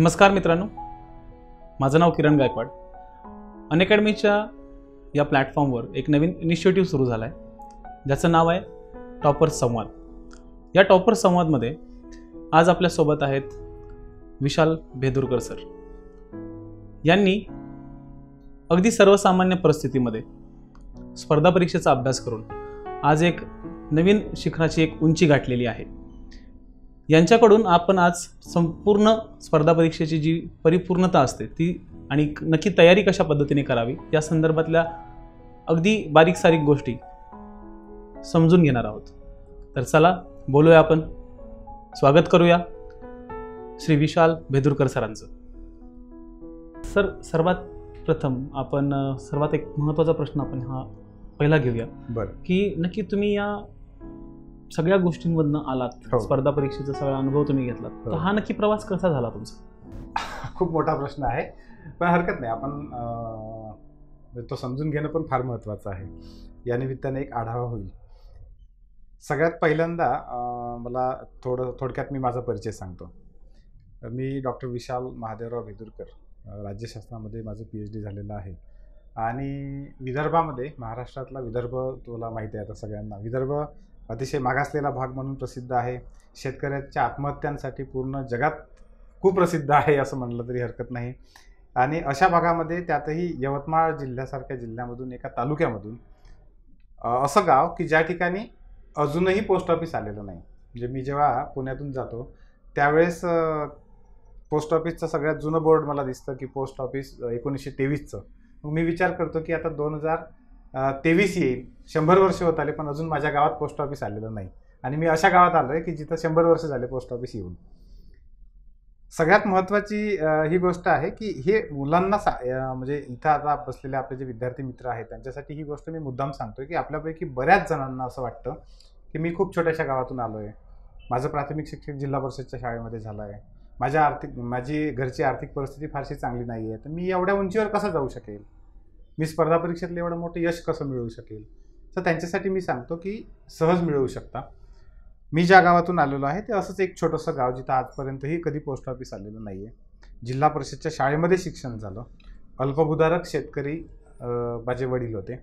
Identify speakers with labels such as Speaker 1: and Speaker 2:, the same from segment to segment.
Speaker 1: नमस्कार मित्रांनो माझं नाव किरण गायकवाड अनअकॅडमीच्या या प्लॅटफॉर्मवर एक नवीन इनिशिएटिव्ह सुरू झाला आहे ज्याचं नाव आहे टॉपर संवाद या टॉपर संवादमध्ये आज आपल्यासोबत आहेत विशाल भेदुरकर सर यांनी अगदी सर्वसामान्य परिस्थितीमध्ये स्पर्धा परीक्षेचा अभ्यास करून आज एक नवीन शिखराची एक उंची गाठलेली आहे यांच्याकडून आपण आज संपूर्ण स्पर्धा परीक्षेची जी परिपूर्णता असते ती आणि नक्की तयारी कशा पद्धतीने करावी या संदर्भातल्या अगदी बारीक सारीक गोष्टी समजून घेणार आहोत तर चला बोलूया आपण स्वागत करूया श्री विशाल भेदुरकर सरांचं सर सर्वात प्रथम आपण सर्वात एक महत्त्वाचा प्रश्न आपण हा पहिला घेऊया बरं की नक्की तुम्ही या सगळ्या गोष्टींमधनं आलात हो. स्पर्धा परीक्षेचा सगळा अनुभव तुम्ही घेतला हो. तर हा नक्की प्रवास कसा झाला तुमचा खूप मोठा प्रश्न आहे पण हरकत नाही
Speaker 2: आपण तो समजून घेणं पण फार महत्वाचं आहे या निमित्ताने एक आढावा होईल सगळ्यात पहिल्यांदा मला थोडं थोडक्यात मी माझा परिचय सांगतो मी डॉक्टर विशाल महादेवराव भेदुरकर राज्यशास्त्रामध्ये माझं पी एच डी झालेलं आहे आणि विदर्भामध्ये महाराष्ट्रातला विदर्भ तुला माहिती आहे आता सगळ्यांना विदर्भ अतिशय मागासलेला भाग म्हणून प्रसिद्ध आहे शेतकऱ्याच्या आत्महत्यांसाठी पूर्ण जगात खूप प्रसिद्ध आहे असं म्हटलं तरी हरकत नाही आणि अशा भागामध्ये त्यातही यवतमाळ जिल्ह्यासारख्या जिल्ह्यामधून एका तालुक्यामधून असं गाव की ज्या ठिकाणी अजूनही पोस्ट ऑफिस आलेलं नाही म्हणजे मी जेव्हा पुण्यातून जातो त्यावेळेस पोस्ट ऑफिसचं सगळ्यात जुनं बोर्ड मला दिसतं की पोस्ट ऑफिस एकोणीसशे तेवीसचं मग मी विचार करतो की आता दोन हजार तेवीस येईल शंभर वर्ष होत आले पण अजून माझ्या गावात पोस्ट ऑफिस आलेलं नाही आणि मी अशा गावात आलो आहे की जिथं शंभर वर्ष झाले पोस्ट ऑफिस येऊन सगळ्यात महत्त्वाची ही गोष्ट आहे की हे मुलांना सा म्हणजे इथं आता बसलेले आपले जे विद्यार्थी मित्र आहेत त्यांच्यासाठी ही गोष्ट मी मुद्दाम सांगतो की आपल्यापैकी बऱ्याच जणांना असं वाटतं की मी खूप छोट्याशा गावातून आलो आहे माझं प्राथमिक शिक्षण जिल्हा परिषदच्या शाळेमध्ये झालं आहे माझ्या आर्थिक माझी घरची आर्थिक परिस्थिती फारशी चांगली नाही आहे तर मी एवढ्या उंचीवर कसा जाऊ शकेल मी स्पर्धा परीक्षेतलं एवढं मोठं यश कसं मिळवू शकेल तर त्यांच्यासाठी मी सांगतो की सहज मिळवू शकता मी ज्या गावातून आलेलो आहे ते असंच एक छोटंसं गाव जिथं आजपर्यंतही कधी पोस्ट ऑफिस आलेलं नाही आहे जिल्हा परिषदच्या शाळेमध्ये शिक्षण झालं अल्पभूधारक शेतकरी माझे वडील होते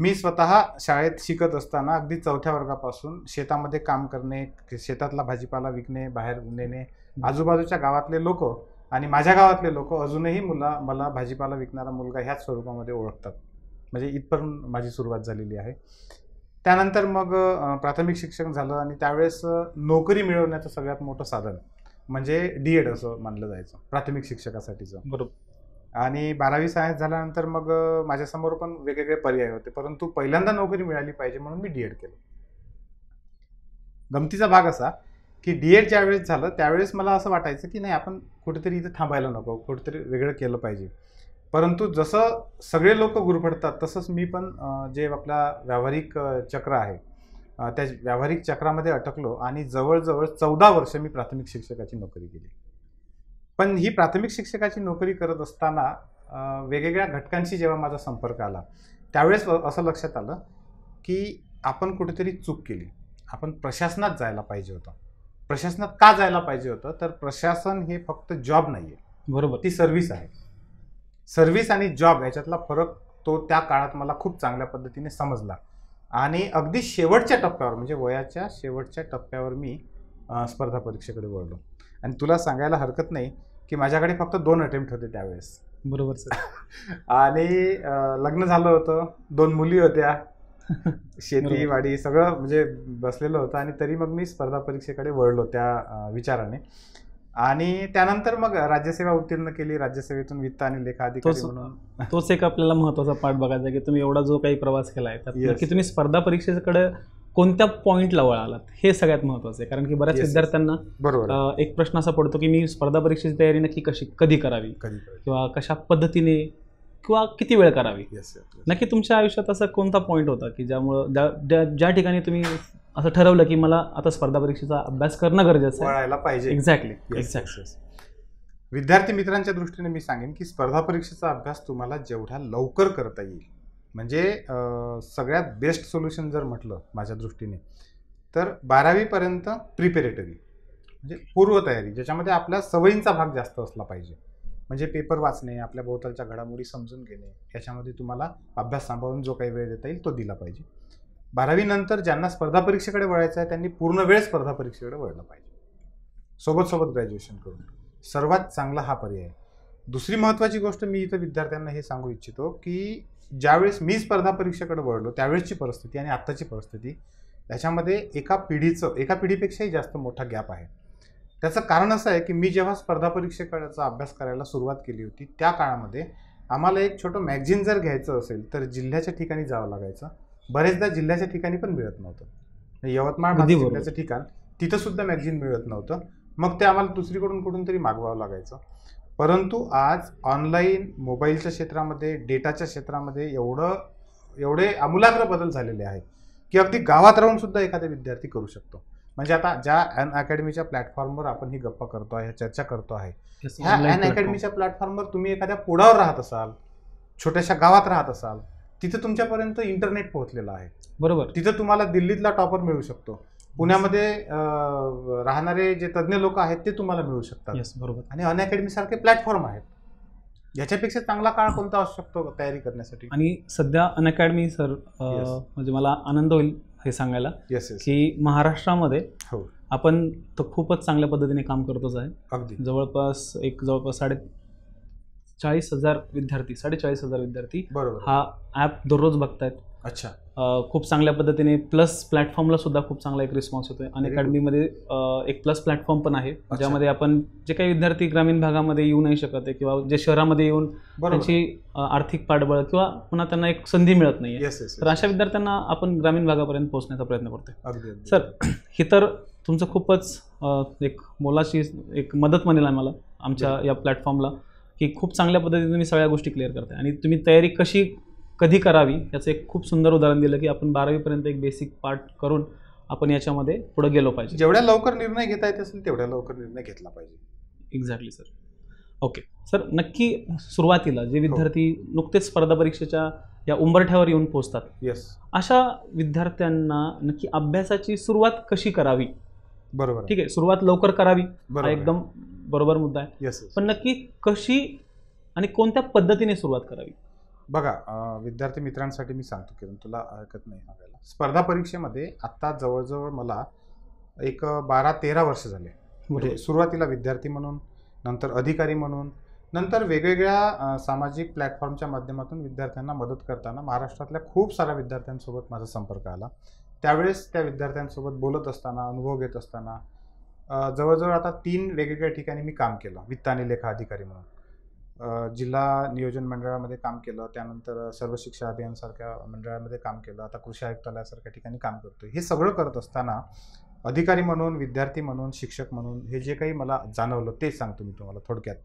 Speaker 2: मी स्वतः शाळेत शिकत असताना अगदी चौथ्या वर्गापासून शेतामध्ये काम करणे शेतातला भाजीपाला विकणे बाहेर नेणे आजूबाजूच्या गावातले लोक आणि माझ्या गावातले लोक अजूनही मुला मला भाजीपाला विकणारा मुलगा ह्याच स्वरूपामध्ये ओळखतात म्हणजे इथपर्यंत माझी सुरुवात झालेली आहे त्यानंतर मग प्राथमिक शिक्षण झालं आणि त्यावेळेस नोकरी मिळवण्याचं सगळ्यात मोठं साधन म्हणजे डी एड असं मानलं जायचं प्राथमिक शिक्षकासाठीचं बरोबर आणि बारावी सायन्स झाल्यानंतर मग माझ्यासमोर पण वेगवेगळे पर्याय होते परंतु पहिल्यांदा नोकरी मिळाली पाहिजे म्हणून मी डी एड केलं गमतीचा भाग असा की डी एड ज्यावेळेस झालं त्यावेळेस मला असं वाटायचं की नाही आपण कुठेतरी इथं थांबायला नको कुठेतरी वेगळं केलं पाहिजे परंतु जसं सगळे लोक गुरफडतात तसंच मी पण जे आपला व्यावहारिक चक्र आहे त्या व्यावहारिक चक्रामध्ये अटकलो आणि जवळजवळ चौदा वर्ष मी प्राथमिक शिक्षकाची नोकरी केली पण ही प्राथमिक शिक्षकाची नोकरी करत असताना वेगवेगळ्या घटकांशी जेव्हा माझा संपर्क आला त्यावेळेस असं लक्षात आलं की आपण कुठेतरी चूक केली आपण प्रशासनात जायला पाहिजे होतं प्रशासनात का जायला पाहिजे होतं तर प्रशासन हे फक्त जॉब नाही आहे बरोबर ती सर्व्हिस आहे सर्व्हिस आणि जॉब याच्यातला फरक तो त्या काळात मला खूप चांगल्या पद्धतीने समजला आणि अगदी शेवटच्या टप्प्यावर म्हणजे वयाच्या शेवटच्या टप्प्यावर मी स्पर्धा परीक्षेकडे वळलो आणि तुला सांगायला हरकत नाही की माझ्याकडे फक्त दोन अटेम्प्ट होते त्यावेळेस बरोबर सर आणि लग्न झालं होतं दोन मुली होत्या शेतीवाडी सगळं म्हणजे बसलेलं होतं आणि तरी मग मी स्पर्धा परीक्षेकडे वळलो त्या विचाराने आणि त्यानंतर मग राज्यसेवा उत्तीर्ण केली राज्यसेवेतून वित्त आणि लेखा अधिकारी
Speaker 1: तोच एक आपल्याला महत्वाचा पाठ बघायचा की तुम्ही एवढा जो काही प्रवास केला आहे की तुम्ही स्पर्धा परीक्षेकडे कोणत्या पॉईंटला वळालात हे सगळ्यात महत्वाचं आहे कारण की बऱ्याच विद्यार्थ्यांना बरोबर एक प्रश्न असा पडतो की मी स्पर्धा परीक्षेची तयारी नक्की कशी कधी करावी किंवा कशा पद्धतीने किंवा किती वेळ करावी नक्की तुमच्या आयुष्यात असा कोणता पॉईंट होता की ज्यामुळं ज्या ठिकाणी तुम्ही असं ठरवलं की मला आता स्पर्धा परीक्षेचा अभ्यास करणं गरजेचं वळायला पाहिजे एक्झॅक्टली एक्झॅक्टली
Speaker 2: विद्यार्थी मित्रांच्या दृष्टीने मी सांगेन की स्पर्धा परीक्षेचा अभ्यास तुम्हाला जेवढ्या लवकर करता येईल म्हणजे सगळ्यात बेस्ट सोल्युशन जर म्हटलं माझ्या दृष्टीने तर बारावीपर्यंत प्रिपेरेटरी म्हणजे पूर्वतयारी ज्याच्यामध्ये आपल्या सवयींचा भाग जास्त असला पाहिजे म्हणजे पेपर वाचणे आपल्या भोवतालच्या घडामोडी समजून घेणे याच्यामध्ये तुम्हाला अभ्यास सांभाळून जो काही वेळ देता येईल तो दिला पाहिजे बारावीनंतर ज्यांना स्पर्धा परीक्षेकडे वळायचं आहे त्यांनी पूर्ण वेळ स्पर्धा परीक्षेकडे वळलं पाहिजे सोबत सोबत ग्रॅज्युएशन करून सर्वात चांगला हा पर्याय दुसरी महत्त्वाची गोष्ट मी इथं विद्यार्थ्यांना हे सांगू इच्छितो की ज्यावेळेस मी स्पर्धा परीक्षेकडे वळलो त्यावेळेसची परिस्थिती आणि आत्ताची परिस्थिती त्याच्यामध्ये एका पिढीचं एका पिढीपेक्षाही जास्त मोठा गॅप आहे त्याचं कारण असं आहे की मी जेव्हा स्पर्धा परीक्षेकडचा अभ्यास करायला सुरुवात केली होती त्या काळामध्ये आम्हाला एक छोटं मॅगझिन जर घ्यायचं असेल तर जिल्ह्याच्या ठिकाणी जावं लागायचं बरेचदा जिल्ह्याच्या ठिकाणी पण मिळत नव्हतं म्हणजे यवतमाळ जिल्ह्याचं ठिकाण तिथं सुद्धा मॅगझिन मिळत नव्हतं मग ते आम्हाला दुसरीकडून कुठून तरी मागवावं लागायचं परंतु आज ऑनलाईन मोबाईलच्या क्षेत्रामध्ये डेटाच्या क्षेत्रामध्ये एवढं एवढे आमूलाग्र बदल झालेले आहेत की अगदी गावात राहून सुद्धा एखादा विद्यार्थी करू शकतो म्हणजे आता ज्या अन अकॅडमीच्या प्लॅटफॉर्मवर आपण ही गप्पा करतो आहे चर्चा करतो आहे ह्या अन अकॅडमीच्या प्लॅटफॉर्मवर तुम्ही एखाद्या पुढावर राहत असाल छोट्याशा गावात राहत असाल तिथं तुमच्यापर्यंत इंटरनेट पोहोचलेलं आहे बरोबर तिथं तुम्हाला दिल्लीतला टॉपर मिळू शकतो पुण्यामध्ये राहणारे जे तज्ज्ञ लोक आहेत ते तुम्हाला मिळू शकतात बरोबर आणि अन अकॅडमी सारखे प्लॅटफॉर्म आहेत याच्यापेक्षा चांगला काळ कोणता असू शकतो तयारी करण्यासाठी
Speaker 1: आणि सध्या अन अकॅडमी सर म्हणजे मला आनंद होईल हे सांगायला येस येस की महाराष्ट्रामध्ये हो आपण तर खूपच चांगल्या पद्धतीने काम करतोच आहे अगदी जवळपास एक जवळपास साडे चाळीस हजार विद्यार्थी साडेचाळीस हजार विद्यार्थी बरोबर हा ॲप दररोज बघतायत अच्छा खूप चांगल्या पद्धतीने प्लस प्लॅटफॉर्मला सुद्धा खूप चांगला एक रिस्पॉन्स होतोय आहे अकॅडमीमध्ये एक प्लस प्लॅटफॉर्म पण आहे ज्यामध्ये आपण जे काही विद्यार्थी ग्रामीण भागामध्ये येऊ नाही शकत आहे किंवा जे शहरामध्ये येऊन त्यांची आर्थिक पाठबळ किंवा पुन्हा त्यांना एक संधी मिळत नाही तर अशा विद्यार्थ्यांना आपण ग्रामीण भागापर्यंत पोहोचण्याचा प्रयत्न करतोय सर हे तर तुमचं खूपच एक मोलाची एक मदत म्हणेल आम्हाला आमच्या या प्लॅटफॉर्मला की खूप चांगल्या पद्धतीने तुम्ही सगळ्या गोष्टी क्लिअर करताय आणि तुम्ही तयारी कशी कधी करावी याचं एक खूप सुंदर उदाहरण दिलं की आपण बारावीपर्यंत एक बेसिक पार्ट करून आपण याच्यामध्ये पुढे गेलो पाहिजे जेवढ्या
Speaker 2: लवकर निर्णय घेता येत असेल तेवढ्या लवकर निर्णय घेतला पाहिजे
Speaker 1: एक्झॅक्टली सर ओके सर नक्की सुरुवातीला जे हो. विद्यार्थी नुकतेच स्पर्धा परीक्षेच्या या उंबरठ्यावर येऊन पोहोचतात येस अशा विद्यार्थ्यांना नक्की अभ्यासाची सुरुवात कशी करावी बरोबर ठीक आहे सुरुवात लवकर करावी हा एकदम बरोबर मुद्दा आहे पण नक्की कशी आणि कोणत्या पद्धतीने सुरुवात करावी बघा विद्यार्थी मित्रांसाठी मी सांगतो किरण तुला ऐकत नाही आपल्याला
Speaker 2: स्पर्धा परीक्षेमध्ये आत्ता जवळजवळ मला एक बारा तेरा वर्ष झाले म्हणजे सुरुवातीला विद्यार्थी म्हणून नंतर अधिकारी म्हणून नंतर वेगवेगळ्या सामाजिक प्लॅटफॉर्मच्या माध्यमातून विद्यार्थ्यांना मदत करताना महाराष्ट्रातल्या खूप साऱ्या विद्यार्थ्यांसोबत माझा संपर्क आला त्यावेळेस त्या विद्यार्थ्यांसोबत बोलत असताना अनुभव घेत असताना जवळजवळ आता तीन वेगवेगळ्या ठिकाणी मी काम केलं वित्त आणि लेखा अधिकारी म्हणून जिल्हा नियोजन मंडळामध्ये काम केलं त्यानंतर सर्व शिक्षा अभियानसारख्या मंडळामध्ये काम केलं आता कृषी आयुक्तालयासारख्या ठिकाणी काम करतो हे सगळं करत असताना अधिकारी म्हणून विद्यार्थी म्हणून शिक्षक म्हणून हे जे काही मला जाणवलं तेच सांगतो मी तुम्हाला थोडक्यात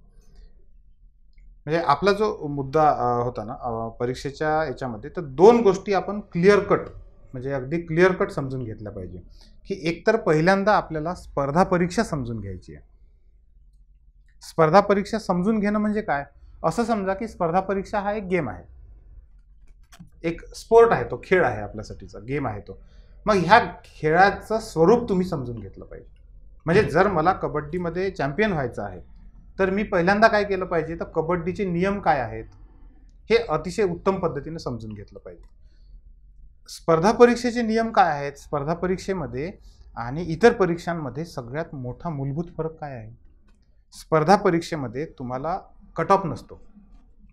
Speaker 2: म्हणजे आपला जो मुद्दा होता ना परीक्षेच्या याच्यामध्ये तर दोन गोष्टी आपण क्लिअर कट म्हणजे अगदी क्लिअर कट समजून घेतल्या पाहिजे की एकतर पहिल्यांदा आपल्याला स्पर्धा परीक्षा समजून घ्यायची आहे स्पर्धा परीक्षा समजून घेणं म्हणजे काय असं समजा की स्पर्धा परीक्षा हा एक गेम आहे एक स्पोर्ट आहे तो खेळ आहे आपल्यासाठीचा गेम आहे तो मग ह्या खेळाचं स्वरूप तुम्ही समजून घेतलं पाहिजे म्हणजे जर मला कबड्डीमध्ये चॅम्पियन व्हायचं आहे तर मी पहिल्यांदा काय केलं पाहिजे तर कबड्डीचे नियम काय आहेत हे अतिशय उत्तम पद्धतीने समजून घेतलं पाहिजे स्पर्धा परीक्षेचे नियम काय आहेत स्पर्धा परीक्षेमध्ये आणि इतर परीक्षांमध्ये सगळ्यात मोठा मूलभूत फरक काय आहे स्पर्धा परीक्षेमध्ये तुम्हाला कट ऑफ नसतो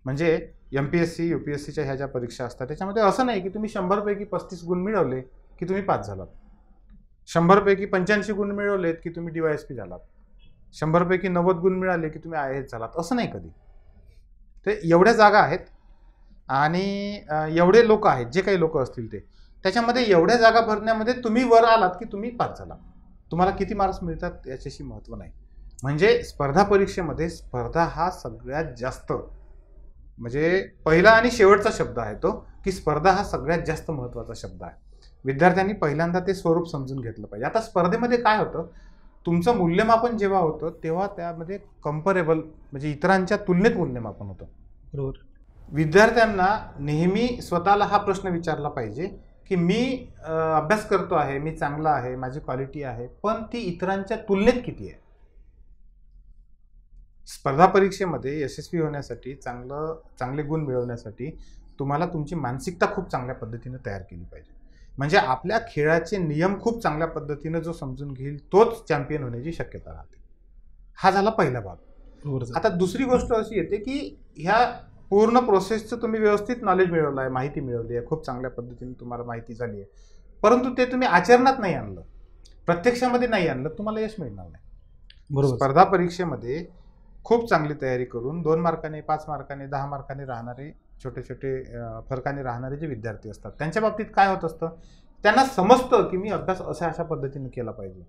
Speaker 2: म्हणजे M P S C U P S सीच्या ह्या ज्या परीक्षा असतात त्याच्यामध्ये असं नाही की तुम्ही शंभरपैकी पस्तीस गुण मिळवले की तुम्ही पास झालात शंभरपैकी पंच्याऐंशी गुण मिळवलेत की तुम्ही डी वाय एस पी झालात शंभरपैकी नव्वद गुण मिळाले की तुम्ही आय एस झालात असं नाही कधी ते एवढ्या जागा आहेत आणि एवढे लोक आहेत जे काही लोक असतील ते त्याच्यामध्ये एवढ्या जागा भरण्यामध्ये तुम्ही वर आलात की तुम्ही पास झाला तुम्हाला किती मार्क्स मिळतात याच्याशी महत्त्व नाही म्हणजे स्पर्धा परीक्षेमध्ये स्पर्धा हा सगळ्यात जास्त म्हणजे पहिला आणि शेवटचा शब्द आहे तो की स्पर्धा हा सगळ्यात जास्त महत्त्वाचा शब्द आहे विद्यार्थ्यांनी पहिल्यांदा ते स्वरूप समजून घेतलं पाहिजे आता स्पर्धेमध्ये काय होतं तुमचं मूल्यमापन जेव्हा होतं तेव्हा त्यामध्ये कम्फरेबल म्हणजे इतरांच्या तुलनेत मूल्यमापन होतं बरोबर विद्यार्थ्यांना नेहमी स्वतःला हा प्रश्न विचारला पाहिजे की मी अभ्यास करतो आहे मी चांगला आहे माझी क्वालिटी आहे पण ती इतरांच्या तुलनेत किती आहे स्पर्धा परीक्षेमध्ये यशस्वी होण्यासाठी चांगलं चांगले गुण मिळवण्यासाठी तुम्हाला तुमची मानसिकता खूप चांगल्या पद्धतीनं तयार केली पाहिजे म्हणजे आपल्या खेळाचे नियम खूप चांगल्या पद्धतीनं जो समजून घेईल तोच चॅम्पियन होण्याची शक्यता राहते हा झाला पहिला भाग आता दुसरी गोष्ट अशी येते की ह्या पूर्ण प्रोसेसचं तुम्ही व्यवस्थित नॉलेज मिळवलं आहे माहिती मिळवली आहे खूप चांगल्या पद्धतीने तुम्हाला माहिती झाली आहे परंतु ते तुम्ही आचरणात नाही आणलं प्रत्यक्षामध्ये नाही आणलं तुम्हाला यश मिळणार नाही बरोबर स्पर्धा परीक्षेमध्ये खूप चांगली तयारी करून दोन मार्काने पाच मार्काने दहा मार्काने राहणारे छोटे छोटे फरकाने राहणारे जे विद्यार्थी असतात त्यांच्या बाबतीत काय होत असतं त्यांना समजतं की मी अभ्यास अशा अशा पद्धतीने केला पाहिजे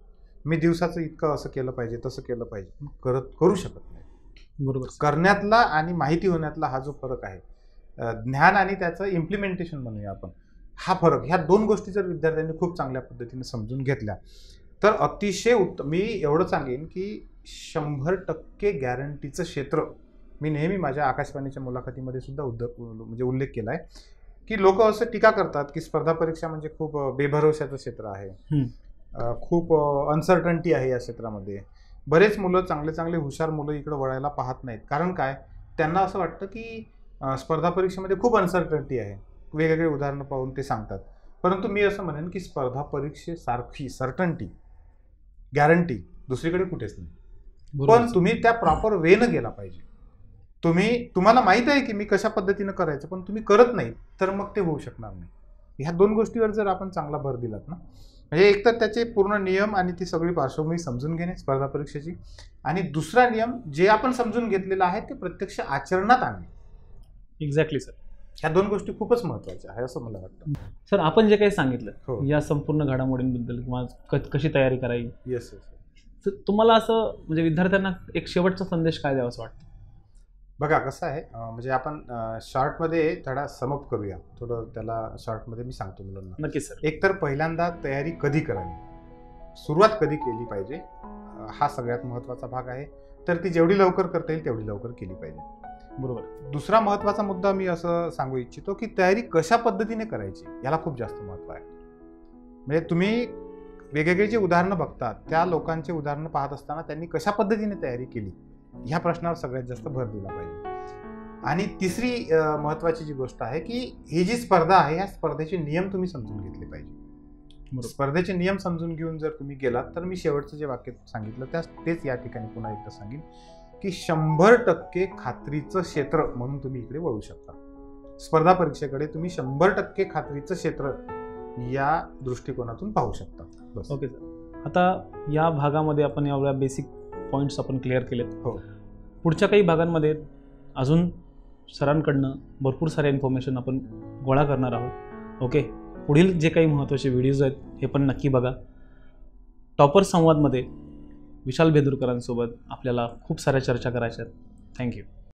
Speaker 2: मी दिवसाचं इतकं असं केलं पाहिजे तसं केलं पाहिजे करत करू शकत नाही बरोबर करण्यातला आणि माहिती होण्यातला हा जो फरक आहे ज्ञान आणि त्याचं इम्प्लिमेंटेशन म्हणूया आपण हा फरक ह्या दोन गोष्टी जर विद्यार्थ्यांनी खूप चांगल्या पद्धतीने समजून घेतल्या तर अतिशय उत्तम मी एवढं सांगेन की शंभर टक्के गॅरंटीचं क्षेत्र मी नेहमी माझ्या आकाशवाणीच्या मुलाखतीमध्ये सुद्धा उद्ध म्हणजे उल्लेख केला आहे की लोक असं टीका करतात की स्पर्धा परीक्षा म्हणजे खूप बेभरवशाचं क्षेत्र आहे खूप अनसर्टन्टी आहे या क्षेत्रामध्ये बरेच मुलं चांगले चांगले हुशार मुलं इकडे वळायला पाहत नाहीत कारण काय त्यांना असं वाटतं की स्पर्धा परीक्षेमध्ये खूप अनसर्टन्टी आहे वेगवेगळे उदाहरणं पाहून ते सांगतात परंतु मी असं म्हणेन की स्पर्धा परीक्षेसारखी सर्टन्टी गॅरंटी दुसरीकडे कुठेच नाही पण तुम्ही त्या प्रॉपर वेनं गेला पाहिजे तुम्ही तुम्हाला माहीत आहे की मी कशा पद्धतीनं करायचं पण तुम्ही करत नाही तर मग ते होऊ शकणार नाही ह्या दोन गोष्टीवर जर आपण चांगला भर दिलात ना म्हणजे एकतर त्याचे पूर्ण नियम आणि ती सगळी पार्श्वभूमी समजून घेणे स्पर्धा परीक्षेची आणि दुसरा नियम जे आपण समजून घेतलेला आहे ते प्रत्यक्ष आचरणात आणणे
Speaker 1: एक्झॅक्टली सर ह्या दोन गोष्टी खूपच महत्वाच्या आहे असं मला वाटतं सर आपण जे काही सांगितलं हो. या संपूर्ण घडामोडींबद्दल किंवा कशी तयारी करावी येस येस तुम्हाला असं म्हणजे विद्यार्थ्यांना एक शेवटचा संदेश काय असं वाटतं
Speaker 2: बघा कसं आहे म्हणजे आपण शॉर्टमध्ये थोडा समप करूया थोडं त्याला शॉर्टमध्ये मी सांगतो मुलांना नक्की सर एकतर पहिल्यांदा तयारी कधी करावी सुरुवात कधी केली पाहिजे हा सगळ्यात महत्त्वाचा भाग आहे तर ती जेवढी लवकर करता येईल तेवढी लवकर केली पाहिजे बरोबर दुसरा महत्त्वाचा मुद्दा मी असं सांगू इच्छितो की तयारी कशा पद्धतीने करायची याला खूप जास्त महत्त्व आहे म्हणजे तुम्ही वेगवेगळी जी उदाहरणं बघतात त्या लोकांचे उदाहरणं पाहत असताना त्यांनी कशा पद्धतीने तयारी केली ह्या प्रश्नावर सगळ्यात जास्त भर दिला पाहिजे आणि तिसरी महत्त्वाची जी गोष्ट आहे की ही जी स्पर्धा आहे ह्या स्पर्धेचे नियम तुम्ही समजून घेतले पाहिजे स्पर्धेचे नियम समजून घेऊन जर तुम्ही गेलात तर मी शेवटचं जे वाक्य सांगितलं त्या तेच या ठिकाणी पुन्हा एकदा सांगेन की शंभर टक्के खात्रीचं क्षेत्र म्हणून तुम्ही इकडे वळू शकता स्पर्धा परीक्षेकडे तुम्ही शंभर टक्के खात्रीचं क्षेत्र या
Speaker 1: दृष्टिकोनातून पाहू शकता ओके सर आता या भागामध्ये आपण एवढ्या बेसिक पॉईंट्स आपण क्लिअर केलेत हो पुढच्या काही भागांमध्ये अजून सरांकडनं भरपूर सारे इन्फॉर्मेशन आपण गोळा करणार आहोत ओके पुढील जे काही महत्त्वाचे व्हिडिओज आहेत हे पण नक्की बघा टॉपर संवादमध्ये विशाल भेदुरकरांसोबत आपल्याला खूप साऱ्या चर्चा करायच्या आहेत थँक्यू